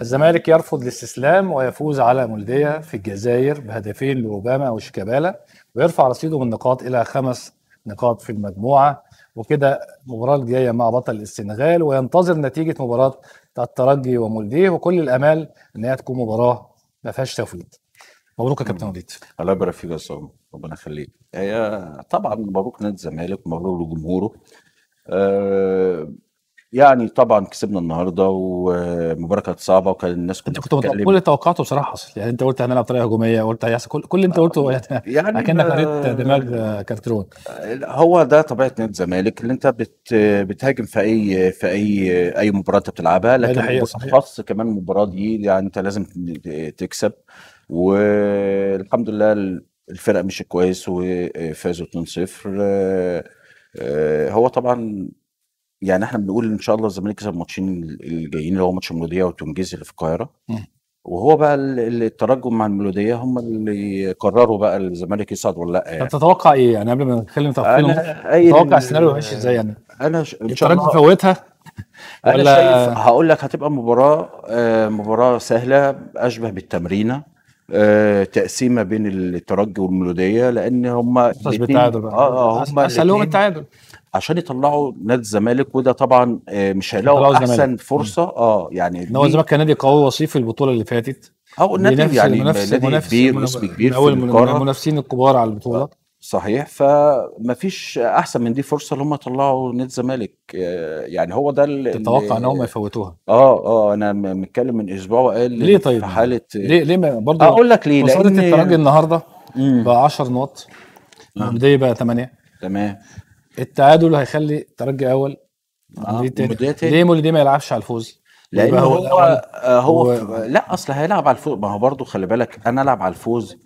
الزمالك يرفض الاستسلام ويفوز على مولدية في الجزائر بهدفين لأوباما وشيكابالا ويرفع رصيده من نقاط إلى خمس نقاط في المجموعة وكده المباراة الجاية مع بطل السنغال وينتظر نتيجة مباراة الترجي ومولديه وكل الآمال إن هي تكون مباراة ما فيهاش تفويض مبروك يا كابتن وليد الله يبارك فيك يا صاحبي ربنا يخليك آه، طبعا مبروك نادي الزمالك مبروك لجمهوره آه، يعني طبعا كسبنا النهارده ومباراه كانت صعبه وكان الناس كلها كنت كل اللي توقعته بصراحه حصل يعني انت قلت هنلعب طريقه هجوميه قلت هيحصل كل, كل اللي انت قلته آه، يعني, يعني اكنك قريت دماغ كارترون هو ده طبيعه نادي الزمالك اللي انت بت بتهاجم في اي في اي اي مباراه انت بتلعبها لكن بالاخص كمان المباراه دي يعني انت لازم تكسب والحمد لله الفرق مش كويس وفازوا 2-0 آه، آه، هو طبعا يعني احنا بنقول ان شاء الله الزمالك يكسب الماتشين الجايين اللي هو ماتش المولوديه وتونجيز اللي في القاهره وهو بقى التراجم مع المولوديه هم اللي قرروا بقى الزمالك يصعد ولا لا يعني. تتوقع ايه يعني قبل ما نتكلم تفاصيل تتوقع السيناريو ماشي ازاي يعني انا ش... ان شاء الله فوتها انا ولا... شايف هقول لك هتبقى مباراه آه، مباراه سهله اشبه بالتمرينه آه، تقسيمه بين الترجي والملوديه لان هم التعادل بقى اه, آه، هم اسالهم التعادل عشان يطلعوا نادي الزمالك وده طبعا آه، مش هيلاقوا احسن زمالك. فرصه اه يعني ان هو الزمالك كان نادي قوي وصيف في البطوله اللي فاتت او النادي يعني نادي كبير اسم كبير من اول المنافسين الكبار على البطوله آه، صحيح فما فيش احسن من دي فرصه ان هم يطلعوا نادي الزمالك آه، يعني هو ده اللي تتوقع ان هم يفوتوها اه اه انا متكلم من اسبوع وقال ليه طيب في حاله ليه ليه برضه اقول لك ليه لان الترجي النهارده ب 10 نقط الانديه بقى 8 تمام التعادل هيخلي الترجي اول آه ليه دي ما يلعبش على الفوز لان هو هو, هو و... لا اصل هيلعب على الفوز ما هو برضه خلي بالك انا العب على الفوز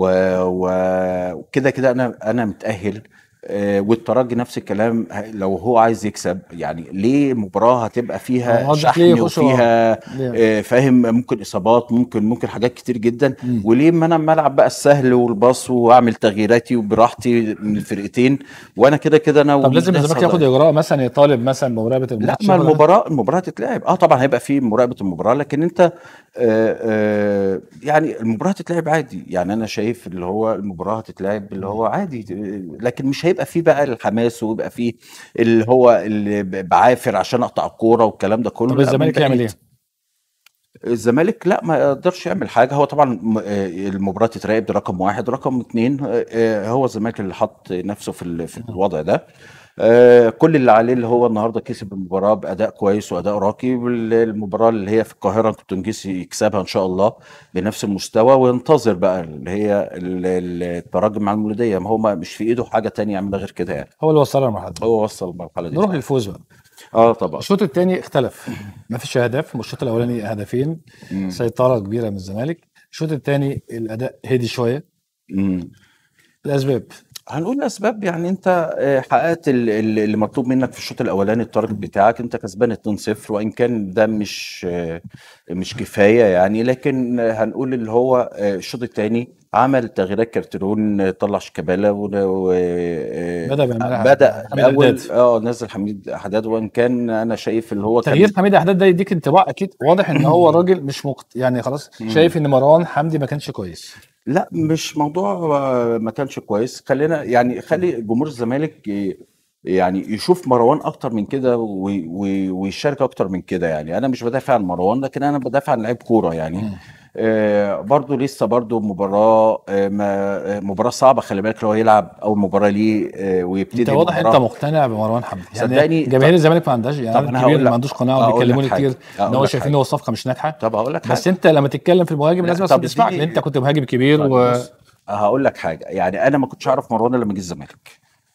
وكده و... كده انا انا متاهل آه، والترجي نفس الكلام لو هو عايز يكسب يعني ليه مباراه هتبقى فيها شحن وفيها آه، فاهم ممكن اصابات ممكن ممكن حاجات كتير جدا وليه ما انا ملعب بقى السهل والباص واعمل تغييراتي وبراحتي من الفرقتين وانا كده كده انا طب لازم الزمالك ياخد اجراء مثلا يطالب مثلا بمراقبه المباراه لا ما المباراه المباراه تتلعب اه طبعا هيبقى في مراقبه المباراه لكن انت آه،, آه يعني المباراه تتلعب عادي يعني انا شايف اللي هو المباراه هتتلعب اللي هو عادي لكن مش هي هيبقى فيه بقى الحماس ويبقى فيه اللي هو اللي بعافر عشان اقطع الكوره والكلام ده كله طب الزمالك يعمل ايه؟ الزمالك لا ما يقدرش يعمل حاجه هو طبعا آه، المباراه تتراقب رقم واحد رقم اثنين آه، آه، هو الزمالك اللي حط نفسه في الوضع ده آه، كل اللي عليه اللي هو النهارده كسب المباراه باداء كويس واداء راقي المباراه اللي هي في القاهره كنت نجيسي يكسبها ان شاء الله بنفس المستوى وينتظر بقى اللي هي التراجم مع المولوديه ما هو مش في ايده حاجه تانية يعملها غير كده يعني هو اللي وصلنا للمرحله هو وصل المرحله دي نروح للفوز بقى اه طبعا الشوط الثاني اختلف ما فيش اهداف والشوط الاولاني هدفين مم. سيطره كبيره من الزمالك الشوط الثاني الاداء هدي شويه امم الاسباب هنقول اسباب يعني انت آه، حققت اللي مطلوب منك في الشوط الاولاني التارجت بتاعك انت كسبان 2-0 وان كان ده مش آه، مش كفايه يعني لكن هنقول اللي هو آه، الشوط الثاني عمل تغييرات كارترون طلع شيكابالا و... بدا بدا اول اه نزل حميد حداد وان كان انا شايف اللي هو تغيير كان... حميد حداد ده يديك انطباع اكيد واضح ان هو راجل مش مقت... يعني خلاص شايف ان مروان حمدي ما كانش كويس لأ مش موضوع ما كانش كويس، خلّينا يعني خلّي جمهور الزمالك يعني يشوف مروان أكتر من كده و ويشارك أكتر من كده يعني، أنا مش بدافع عن مروان، لكن أنا بدافع عن لعيب كورة يعني. آه، برضه لسه برضه مباراه آه، آه، مباراه صعبه خلي بالك لو هيلعب اول مباراه ليه ويبتدي انت واضح انت مقتنع بمروان حمدي يعني صدقني جماهير الزمالك ما عندهاش يعني انا كبير ما عندوش قناعه وبيكلموني كتير ان هو شايفين هو الصفقه مش ناجحه طب هقول لك بس انت لما تتكلم في المهاجم لازم اصلا تدفع لان انت كنت مهاجم كبير طيب، و... هقول لك حاجه يعني انا ما كنتش اعرف مروان لما جه الزمالك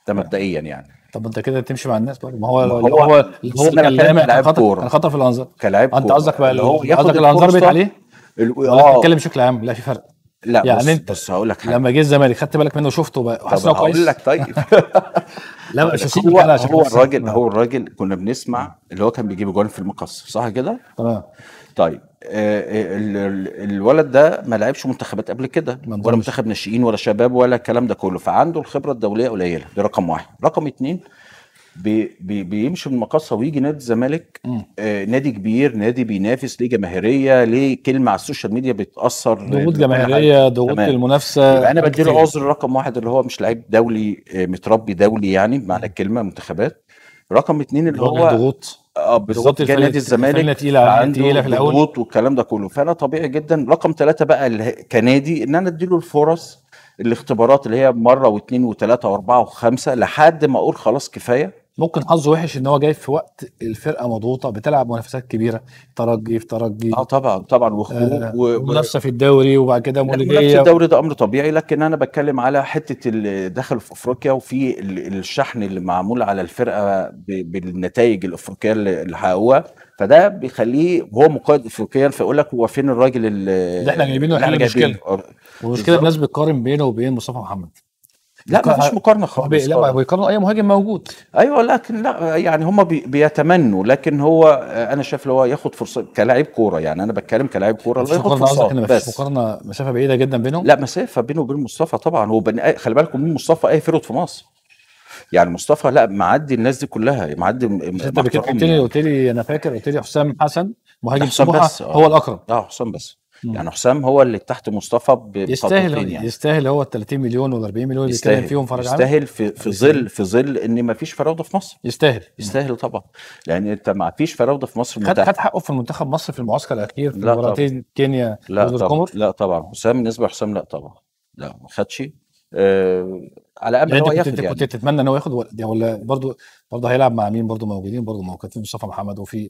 ده طيب. مبدئيا يعني طب انت كده تمشي مع الناس برضه ما هو ما هو هو كلاعب كوره كان خطأ في الانظار كلاعب انت قصدك بقى اللي هو ياخد الانظار بيت عليه اه بتتكلم بشكل عام لا في فرق لا يعني بص انت بص هقول لك حاجه لما جه الزمالك خدت بالك منه وشفته وحاسس انه كويس هقول لك طيب لا مش هو, هو الراجل آه. هو الراجل كنا بنسمع اللي هو كان بيجيب جوان في المقص صح كده؟ تمام طيب آه، آه، الولد ده ما لعبش منتخبات قبل كده ولا منتخب ناشئين ولا شباب ولا الكلام ده كله فعنده الخبره الدوليه قليله ده رقم واحد رقم اثنين بي بيمشي من مقصه ويجي نادي الزمالك آه نادي كبير نادي بينافس ليه جماهيريه ليه كلمه على السوشيال ميديا بتاثر ضغوط جماهيريه ضغوط المنافسه يبقى انا بديله عذر رقم واحد اللي هو مش لعيب دولي آه متربي دولي يعني بمعنى الكلمه منتخبات رقم اتنين اللي هو ضغوط اه بالظبط جه نادي الزمالك تقيله عنده تقيله في الاول ضغوط والكلام ده كله فانا طبيعي جدا رقم ثلاثه بقى كنادي ان انا اديله الفرص الاختبارات اللي هي مره واثنين وثلاثه واربعه وخمسه لحد ما اقول خلاص كفايه ممكن حظه وحش ان هو جاي في وقت الفرقه مضغوطه بتلعب منافسات كبيره ترجي في ترجي اه طبعا طبعا وخروج آه ومنافسه في الدوري وبعد كده مولوديه منافسه الدوري ده امر طبيعي لكن انا بتكلم على حته اللي دخلوا في افريقيا وفي الشحن اللي معمول على الفرقه بالنتائج الافريقيه اللي حققوها فده بيخليه هو مقيد افريقيا فيقول لك هو فين الراجل اللي احنا جايبينه احنا جايبينه المشكله والمشكله الناس بتقارن بينه وبين مصطفى محمد لا ما فيش مقارنه خالص لا بيقارنوا اي مهاجم موجود ايوه لكن لا يعني هم بي بيتمنوا لكن هو انا شايف هو ياخد فرصه كلاعب كوره يعني انا بتكلم كلاعب كوره لا ياخد فرصه بس مقارنه مسافه بعيده جدا بينهم لا مسافه بينه وبين مصطفى طبعا هو خلي بالكم مين مصطفى اي فرد في مصر يعني مصطفى لا معدي الناس دي كلها معدي انت قلت لي يعني. قلت لي انا فاكر قلت لي حسام حسن مهاجم بس آه. هو الاقرب اه حسام بس يعني حسام هو اللي تحت مصطفى يستاهل يعني. يستاهل هو ال 30 مليون وال 40 مليون اللي كان فيهم فرج يستاهل في, في ظل في ظل ان ما فيش فراوده في مصر يستاهل يستاهل طبعا لان يعني انت ما فيش فراوده في مصر خد خد حقه في منتخب مصر في المعسكر الاخير في مباراتين كينيا لا طبعا لا طبعا حسام بالنسبه لحسام لا طبعا لا ما خدش آه على امل يعني هو ياخد كنت, يعني. كنت تتمنى ان هو ياخد ولا يعني برضو برضه برضه هيلعب مع مين برضه موجودين برضه ما هو كان في مصطفى محمد وفي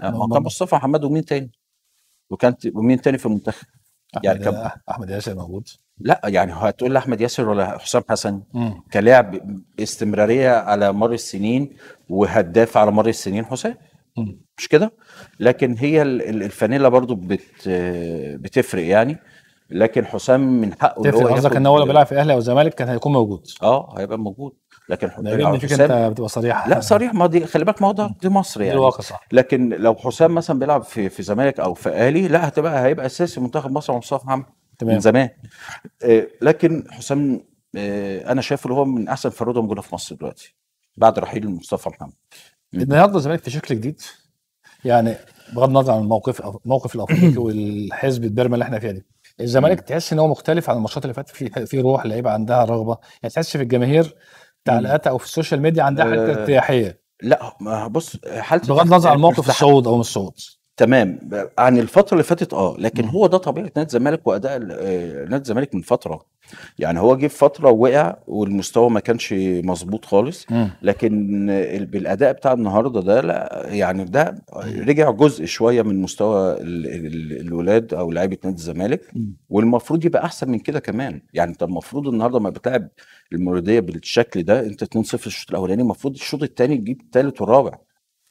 آه مصطفى محمد ومين تاني؟ وكانت ومين تاني في المنتخب؟ يعني كان أحمد, احمد ياسر موجود لا يعني هتقول لي احمد ياسر ولا حسام حسن مم. كلاعب استمراريه على مر السنين وهداف على مر السنين حسام مش كده لكن هي الفانيلا برضو بت بتفرق يعني لكن حسام من حقه تفرق قصدك ان هو لو بيلعب في الاهلي او الزمالك كان هيكون موجود اه هيبقى موجود لكن حطينا على حسام انت بتبقى صريح لا صريح ما دي خلي بالك ما ده دي مصر يعني الواقع صح لكن لو حسام مثلا بيلعب في في زمالك او في اهلي لا هتبقى هيبقى اساسي منتخب مصر ومصطفى محمد تمام من زمان آه، لكن حسام آه، انا شايف ان هو من احسن فروده موجوده في مصر دلوقتي بعد رحيل مصطفى محمد النهارده الزمالك في شكل جديد يعني بغض النظر عن الموقف موقف الافريقي والحزب الدرما اللي احنا فيها دي الزمالك تحس ان هو مختلف عن الماتشات اللي فاتت في في روح لعيبه عندها رغبه يعني تحس في الجماهير تعليقات او في السوشيال ميديا عندها حته ارتياحيه آه، لا بص حاله بغض النظر عن يعني الموقف الصعود او مش صعود تمام عن الفتره اللي فاتت اه لكن م. هو ده طبيعه نادي الزمالك واداء آه، نادي الزمالك من فتره يعني هو جه في فتره وقع والمستوى ما كانش مظبوط خالص م. لكن بالاداء بتاع النهارده ده لا يعني ده رجع جزء شويه من مستوى الولاد او لعيبه نادي الزمالك والمفروض يبقى احسن من كده كمان يعني انت المفروض النهارده ما بتلعب المولوديه بالشكل ده انت 2-0 الشوط الاولاني المفروض الشوط الثاني تجيب الثالث والرابع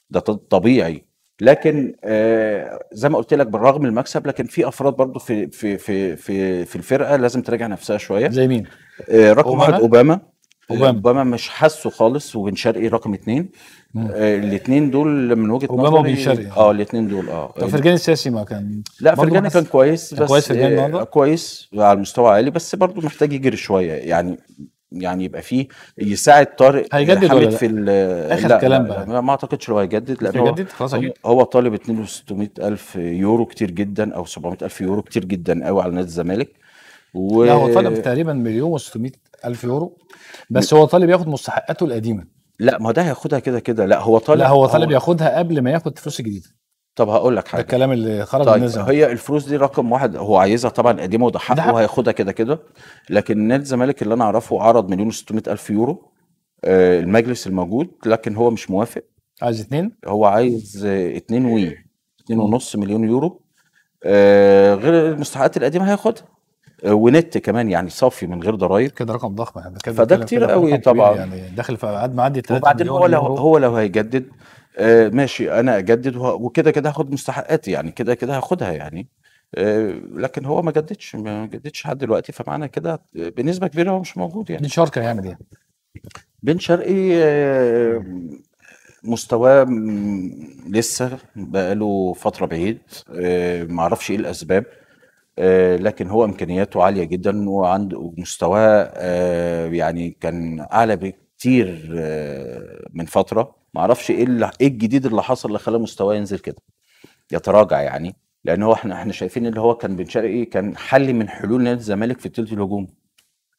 ده طبيعي لكن آه، زي ما قلت لك بالرغم المكسب لكن في افراد برضو في في في في, في الفرقه لازم تراجع نفسها شويه زي مين؟ آه، رقم واحد اوباما آه، اوباما اوباما مش حاسه خالص وبن شرقي رقم اثنين الاثنين دول من وجهه نظري اوباما وبن شرقي اه الاثنين دول اه طب فرجاني السياسي ما كان لا فرجاني كان كويس بس كويس فرجاني كويس على المستوى عالي بس برضه محتاج يجري شويه يعني يعني يبقى فيه يساعد طارق هيجدد ولا في اخر لا كلام بقى ما اعتقدش هو هيجدد لانه هو هو, طالب 2 الف يورو كتير جدا او 700 الف يورو كتير جدا قوي على نادي الزمالك و... لا هو طالب تقريبا مليون و600 الف يورو بس هو طالب ياخد مستحقاته القديمه لا ما ده هياخدها كده كده لا هو طالب لا هو طالب هو... ياخدها قبل ما ياخد فلوس جديده طب هقول لك حاجه الكلام اللي خرج طيب النادي هي الفلوس دي رقم واحد هو عايزها طبعا قديمه وده حقه وهياخدها كده كده لكن نادي الزمالك اللي انا اعرفه عرض مليون و الف يورو آه المجلس الموجود لكن هو مش موافق عايز اتنين هو عايز اثنين اتنين وي اتنين ونص مليون يورو آه غير المستحقات القديمه هياخدها آه، ونت كمان يعني صافي من غير ضرايب كده رقم ضخم يعني كده فده كتير قوي طبعا يعني داخل في قد ما عندي 3 وبعدين هو لو هو لو هيجدد آه ماشي انا اجدد وكده كده هاخد مستحقاتي يعني كده كده هاخدها يعني آه لكن هو ما جددش ما جددش لحد دلوقتي فمعنى كده بنسبه كبيره هو مش موجود يعني بن شرقي هيعمل ايه؟ بن شرقي آه، مستواه لسه بقاله فتره بعيد آه، ما معرفش ايه الاسباب آه، لكن هو امكانياته عاليه جدا وعنده مستواه يعني كان اعلى بكتير من فتره معرفش ايه اللي ايه الجديد اللي حصل اللي خلى مستواه ينزل كده يتراجع يعني لان هو احنا احنا شايفين اللي هو كان بن شرقي ايه، كان حل من حلول نادي الزمالك في الثلث الهجومي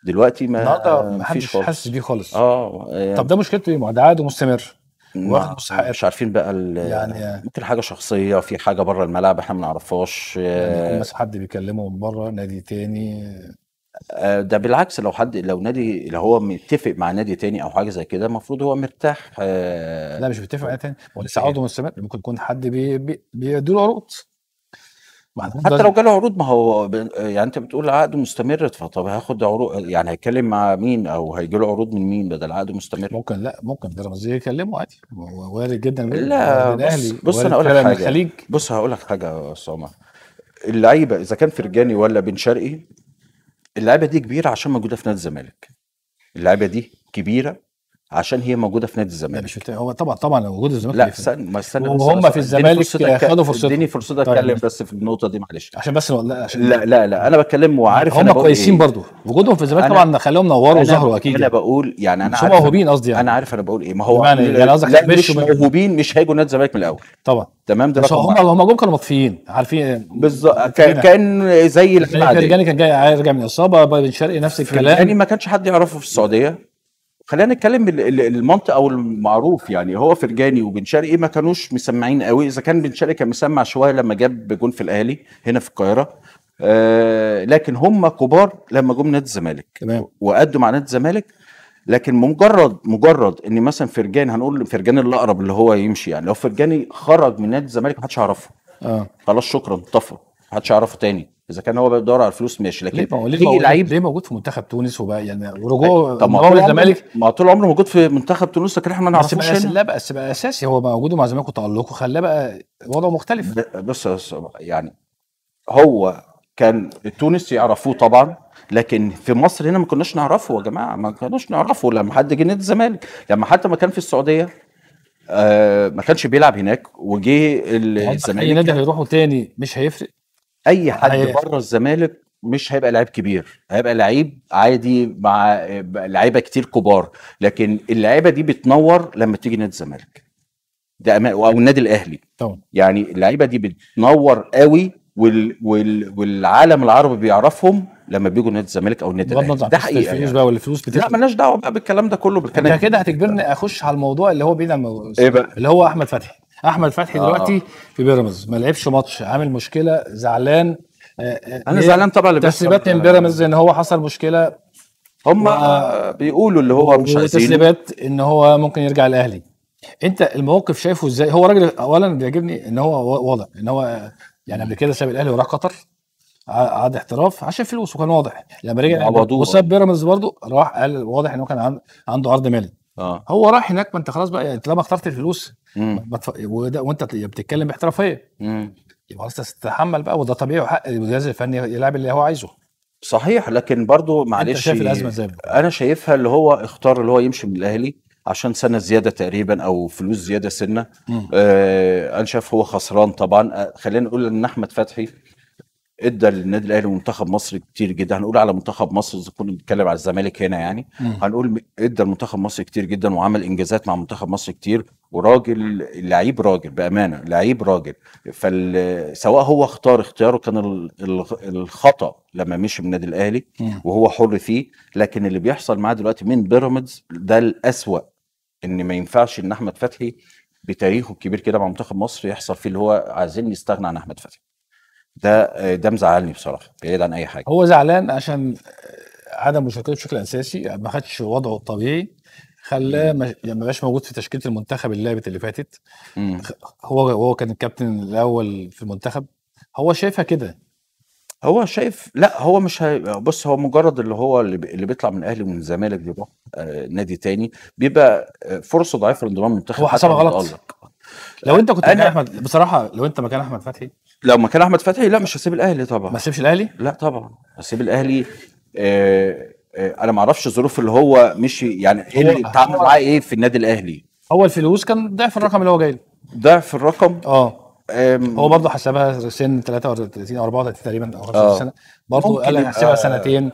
دلوقتي ما آه، فيش خالص حاسس بيه خالص اه يعني طب ده مشكلته ايه؟ ما ده عقده مستمر واخد مستحق مش عارفين بقى يعني ممكن حاجه شخصيه في حاجه بره الملعب احنا ما نعرفهاش يعني آه، حد بيكلمه من بره نادي تاني آه، ده بالعكس لو حد لو نادي لو هو متفق مع نادي تاني او حاجه زي كده المفروض هو مرتاح آه، لا مش متفق مع نادي تاني هو لسه عضو مستمر ممكن يكون حد بيدي له عروض حتى لو جاله عروض ما هو يعني انت بتقول عقد مستمر فطب هاخد عروض يعني هيتكلم مع مين او هيجي له عروض من مين بدل عقد مستمر ممكن لا ممكن بيراميدز يكلمه عادي وارد جدا لا بص, بص انا هقول لك حاجه بص هقول لك حاجه يا استاذ اللعيبه اذا كان فرجاني ولا بن شرقي اللعبه دي كبيره عشان موجوده في نادي الزمالك اللعبه دي كبيره عشان هي موجوده في نادي الزمالك مش هو طبعا طبعا وجود الزمالك لا استنى ما استنى وهم في الزمالك خدوا فرصتهم اديني فرصه طيب، اتكلم بس في النقطه دي معلش عشان بس لا عشان لا لا, لا انا بتكلم وعارف هم كويسين إيه؟ برضو وجودهم في الزمالك طبعا خلاهم نوروا وظهروا اكيد انا يعني. بقول يعني انا عارف موهوبين قصدي يعني انا عارف انا بقول ايه ما هو إيه؟ يعني قصدك مش موهوبين مش هيجوا نادي الزمالك من الاول طبعا تمام ده هم هم جم كانوا مطفيين عارفين بالظبط يعني. كان زي يعني الفرجاني كان جاي رجع من اصابه بن شرقي نفس الكلام يعني ما كانش حد يعرفه في السعوديه خلينا نتكلم المنطق او المعروف يعني هو فرجاني وبن شرقي ما كانوش مسمعين قوي اذا كان بن شرقي كان مسمع شويه لما جاب جون في الاهلي هنا في القاهره آه لكن هم كبار لما جم نادي الزمالك وادوا مع نادي الزمالك لكن مجرد مجرد ان مثلا فرجاني هنقول فرجاني الاقرب اللي هو يمشي يعني لو فرجاني خرج من نادي الزمالك محدش يعرفه اه خلاص شكرا طفى محدش يعرفه تاني اذا كان هو بيدور على الفلوس ماشي لكن ليه ليه موجود, لعيب ليه موجود في منتخب تونس وبقى يعني ورجوعه طب ما الزمالك ما طول عمره موجود في منتخب تونس لكن احنا ما نعرفوش بس لا بس بقى اساسي هو موجود مع الزمالك وتالقه خلاه بقى وضعه مختلف بص يعني هو كان تونس يعرفوه طبعا لكن في مصر هنا ما كناش نعرفه يا جماعه ما كناش نعرفه لما حد جه نادي الزمالك لما حتى ما كان في السعوديه آه ما كانش بيلعب هناك وجه يعني الزمالك اي نادي هيروحوا تاني مش هيفرق اي حد بره الزمالك مش هيبقى لعيب كبير هيبقى لعيب عادي مع لعيبه كتير كبار لكن اللعيبه دي بتنور لما تيجي نادي الزمالك ده او النادي الاهلي طبعا يعني اللعيبه دي بتنور قوي وال... وال... والعالم العربي بيعرفهم لما بيجوا نادي الزمالك او النادي الاهلي ده حقيقه الفلوس يعني. بقى والفلوس بتفرق لا مالناش دعوه بقى بالكلام ده كله بالكلام ده كده هتجبرني اخش على الموضوع اللي هو بعيد عن الموضوع ايه بقى اللي هو احمد فتحي احمد فتحي آه. دلوقتي في بيراميدز ما لعبش ماتش عامل مشكله زعلان آه، آه، انا زعلان طبعا تسريبات من بيراميدز ان هو حصل مشكله هم بيقولوا اللي هو مش عايزين تسريبات ان هو ممكن يرجع الاهلي انت الموقف شايفه ازاي هو راجل اولا بيعجبني ان هو واضح ان هو يعني قبل كده ساب الاهلي وراح قطر عاد احتراف عشان فلوس وكان واضح لما رجع وساب بيراميدز برضه راح قال واضح ان هو كان عنده عرض مالي اه هو راح هناك ما انت خلاص بقى يعني طالما اخترت الفلوس بتف... وده... وانت بتتكلم باحترافيه يبقى خلاص تتحمل بقى وده طبيعي وحق الجهاز الفني يلعب اللي هو عايزه صحيح لكن برضو معلش انت شايف الازمه ازاي انا شايفها اللي هو اختار اللي هو يمشي من الاهلي عشان سنه زياده تقريبا او فلوس زياده سنه آه انا شايف هو خسران طبعا آه، خلينا نقول ان احمد فتحي ادى للنادي الاهلي ومنتخب مصر كتير جدا هنقول على منتخب مصر اذا كنا بنتكلم على الزمالك هنا يعني م. هنقول ادى لمنتخب مصر كتير جدا وعمل انجازات مع منتخب مصر كتير وراجل لعيب راجل بامانه لعيب راجل فسواء هو اختار اختياره كان الخطا لما مشي من النادي الاهلي وهو حر فيه لكن اللي بيحصل معاه دلوقتي من بيراميدز ده الاسوأ ان ما ينفعش ان احمد فتحي بتاريخه الكبير كده مع منتخب مصر يحصل فيه اللي هو عايزين نستغنى عن احمد فتحي ده ده مزعلني بصراحه بعيد عن اي حاجه هو زعلان عشان عدم مشاركته بشكل اساسي ما خدش وضعه الطبيعي خلاه ما يعني بقاش موجود في تشكيله المنتخب اللي لعبت اللي فاتت هو هو كان الكابتن الاول في المنتخب هو شايفها كده هو شايف لا هو مش هي... بص هو مجرد اللي هو اللي, بيطلع من الاهلي ومن الزمالك بيروح آه نادي تاني بيبقى فرصه ضعيفه لانضمام المنتخب هو حسبها غلط لو انت كنت أنا... مكان احمد بصراحه لو انت مكان احمد فتحي لو مكان احمد فتحي لا مش هسيب الاهلي طبعا ما سيبش الاهلي لا طبعا هسيب الاهلي آه آه انا ما اعرفش الظروف اللي هو مشي يعني ايه اللي اتعامل معاه ايه في النادي الاهلي هو الفلوس كان ضعف الرقم اللي هو جاي له ضعف الرقم اه هو برضه حسبها سن 33 او 34 تقريبا او 35 سنه آه. برضه قال هيحسبها آه. سنتين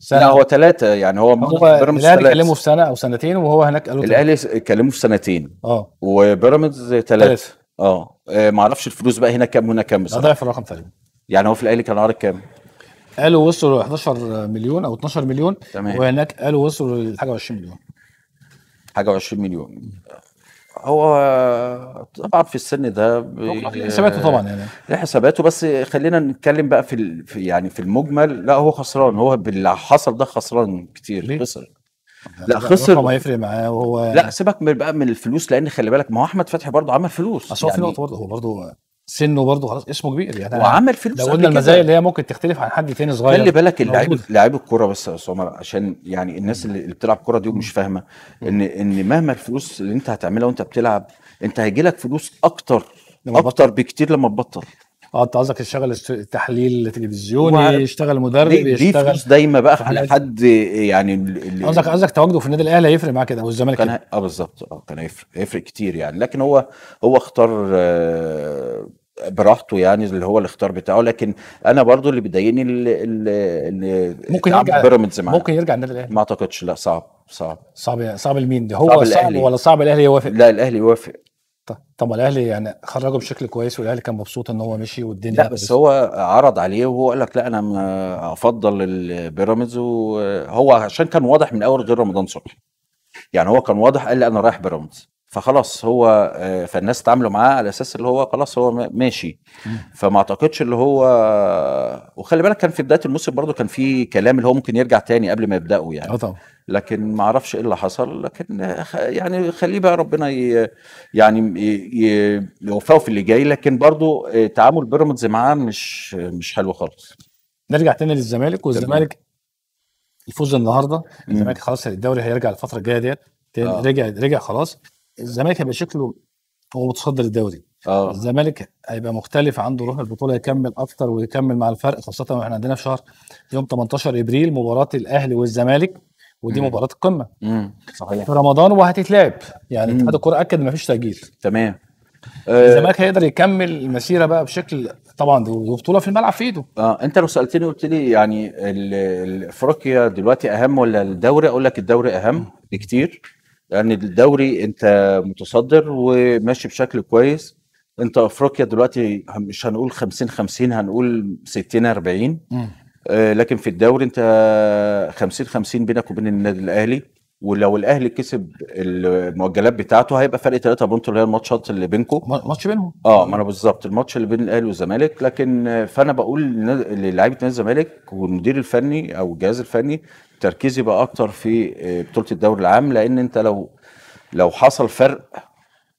سنة. لا هو ثلاثة يعني هو ثلاثة الاهلي كلمه في سنة أو سنتين وهو هناك قالوا الاهلي كلمه في سنتين اه وبيراميدز ثلاثة آه. اه ما اعرفش الفلوس بقى هنا كام وهنا كام بصراحه ضعف الرقم تقريبا يعني هو في الاهلي كان عارض كام؟ قالوا وصلوا 11 مليون او 12 مليون تمام وهناك قالوا وصلوا لحاجه و 20 مليون حاجه و20 مليون هو طبعا في السن ده حساباته طبعا يعني حساباته بس خلينا نتكلم بقى في, ال... في يعني في المجمل لا هو خسران هو باللي حصل ده خسران كتير خسر لا خسر ما يفرق معاه وهو لا سيبك بقى من الفلوس لان خلي بالك ما هو احمد فتحي برضه عمل فلوس بس هو في يعني نقطه برضه هو برضه سنه برضه خلاص اسمه كبير يعني وعمل فلوس لو قلنا المزايا اللي هي ممكن تختلف عن حد تاني صغير خلي بالك اللاعب لاعب الكوره بس يا عمر عشان يعني الناس اللي بتلعب كوره دي مش فاهمه ان ان مهما الفلوس اللي انت هتعملها وانت بتلعب انت هيجي لك فلوس اكتر اكتر بكتير لما تبطل اه انت قصدك يشتغل تحليل تلفزيوني يشتغل مدرب دي, دي فلوس دايما بقى في حد يعني قصدك قصدك تواجده في النادي الاهلي هيفرق معاه كده او الزمالك كان اه بالظبط اه كان هيفرق هيفرق كتير يعني لكن هو هو اختار آه، براحته يعني اللي هو الاختيار بتاعه لكن انا برضو اللي بيضايقني ممكن يرجع بيراميدز معاه ممكن يرجع النادي الاهلي ما اعتقدش لا صعب صعب صعب صعب لمين ده هو صعب, صعب ولا صعب الاهلي يوافق لا الاهلي يوافق طب الاهلي يعني خرجه بشكل كويس والاهلي كان مبسوط ان هو مشي والدنيا لا بس هو عرض عليه وهو قال لك لا انا افضل البيراميدز وهو عشان كان واضح من اول غير رمضان صبحي يعني هو كان واضح قال لي انا رايح بيراميدز فخلاص هو آه، فالناس تعاملوا معاه على اساس اللي هو خلاص هو ماشي فما اعتقدش اللي هو وخلي بالك كان في بدايه الموسم برضه كان في كلام اللي هو ممكن يرجع تاني قبل ما يبداوا يعني اه طبعا لكن ما اعرفش ايه اللي حصل لكن آه، يعني خليه بقى ربنا يعني يوفقه في اللي جاي لكن برضه آه، تعامل بيراميدز معاه مش مش حلو خالص نرجع تاني للزمالك والزمالك الفوز النهارده الزمالك خلاص الدوري هيرجع الفتره الجايه ديت رجع رجع خلاص الزمالك هيبقى شكله هو متصدر الدوري اه الزمالك هيبقى مختلف عنده روح البطوله يكمل اكتر ويكمل مع الفرق خاصه واحنا عندنا في شهر يوم 18 ابريل مباراه الاهلي والزمالك ودي مم. مباراه القمه صحيح في رمضان وهتتلعب يعني اتحاد الكوره اكد ما فيش تاجيل تمام آه. الزمالك هيقدر يكمل المسيره بقى بشكل طبعا دي بطوله في الملعب في ايده اه انت لو سالتني قلت لي يعني افريقيا دلوقتي اهم ولا الدوري اقول لك الدوري اهم بكتير لان الدوري انت متصدر وماشي بشكل كويس انت افريقيا دلوقتي مش هنقول 50 50 هنقول 60 40 آه لكن في الدوري انت 50 50 بينك وبين النادي الاهلي ولو الاهلي كسب المؤجلات بتاعته هيبقى فرق ثلاثة بونت اللي هي الماتشات اللي بينكم ماتش بينهم اه ما انا بالظبط الماتش اللي بين الاهلي والزمالك لكن فانا بقول للاعيبه نادي الزمالك والمدير الفني او الجهاز الفني تركيزي بقى اكتر في آه، بطوله الدوري العام لان انت لو لو حصل فرق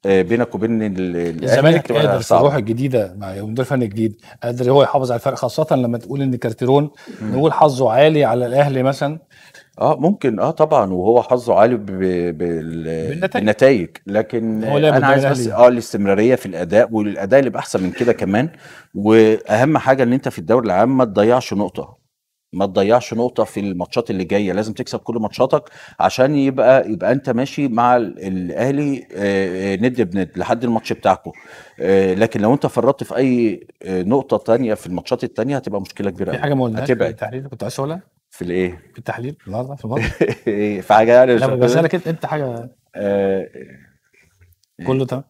آه، بينك وبين الزمالك قادر في الروح الجديده مع المدير الفني الجديد قادر هو يحافظ على الفرق خاصه لما تقول ان كارتيرون نقول حظه عالي على الاهلي مثلا اه ممكن اه طبعا وهو حظه عالي بالنتائج بالنتائج لكن انا عايز بس اه الاستمراريه في الاداء والاداء اللي باحسن من كده كمان واهم حاجه ان انت في الدوري العام ما تضيعش نقطه ما تضيعش نقطه في الماتشات اللي جايه لازم تكسب كل ماتشاتك عشان يبقى يبقى انت ماشي مع الاهلي آه، آه، ند بند لحد الماتش بتاعكم آه، لكن لو انت فرطت في اي نقطه تانية في الماتشات التانية هتبقى مشكله كبيره في حاجه ما قلناش هتبعد كنت عايز في الايه؟ في التحليل في النهارده في الماتش في حاجه يعني لا بسالك انت انت حاجه آه... كله تمام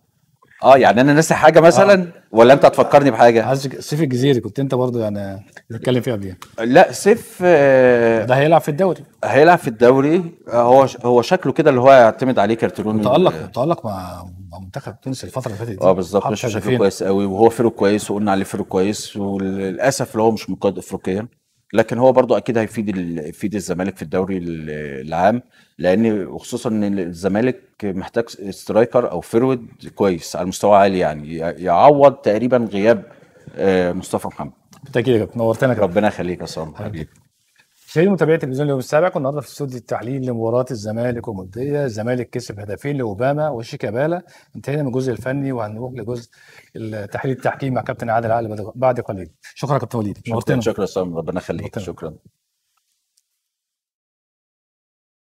اه يعني انا ناسي حاجه مثلا آه. ولا انت هتفكرني بحاجه؟ عايز سيف الجزيري كنت انت برضه يعني بتتكلم فيها قبل لا سيف آه... ده هيلعب في الدوري هيلعب في الدوري آه، هو ش... هو شكله كده اللي هو هيعتمد عليه كارتيرون تالق تالق مع منتخب تونس الفتره اللي فاتت دي اه بالظبط شكله كويس قوي وهو فرق كويس وقلنا عليه فرق كويس وللاسف اللي هو مش مقاد افريقيا افريقيا لكن هو برضو اكيد هيفيد يفيد الزمالك في الدوري العام لان وخصوصا ان الزمالك محتاج سترايكر او فيرود كويس على مستوى عالي يعني يعوض تقريبا غياب آه، مصطفى محمد بالتاكيد يا كابتن نورتنا ربنا يخليك يا صالح حبيبي مشاهدي متابعي التلفزيون اليوم السابع كنا النهارده في استوديو التحليل لمباراه الزمالك ومنتدى الزمالك كسب هدفين لاوباما وشيكابالا انتهينا من الجزء الفني وهنروح لجزء التحليل التحكيم مع كابتن عادل عقل بعد قليل شكرا كابتن وليد شكرا شكرا ربنا يخليك شكرا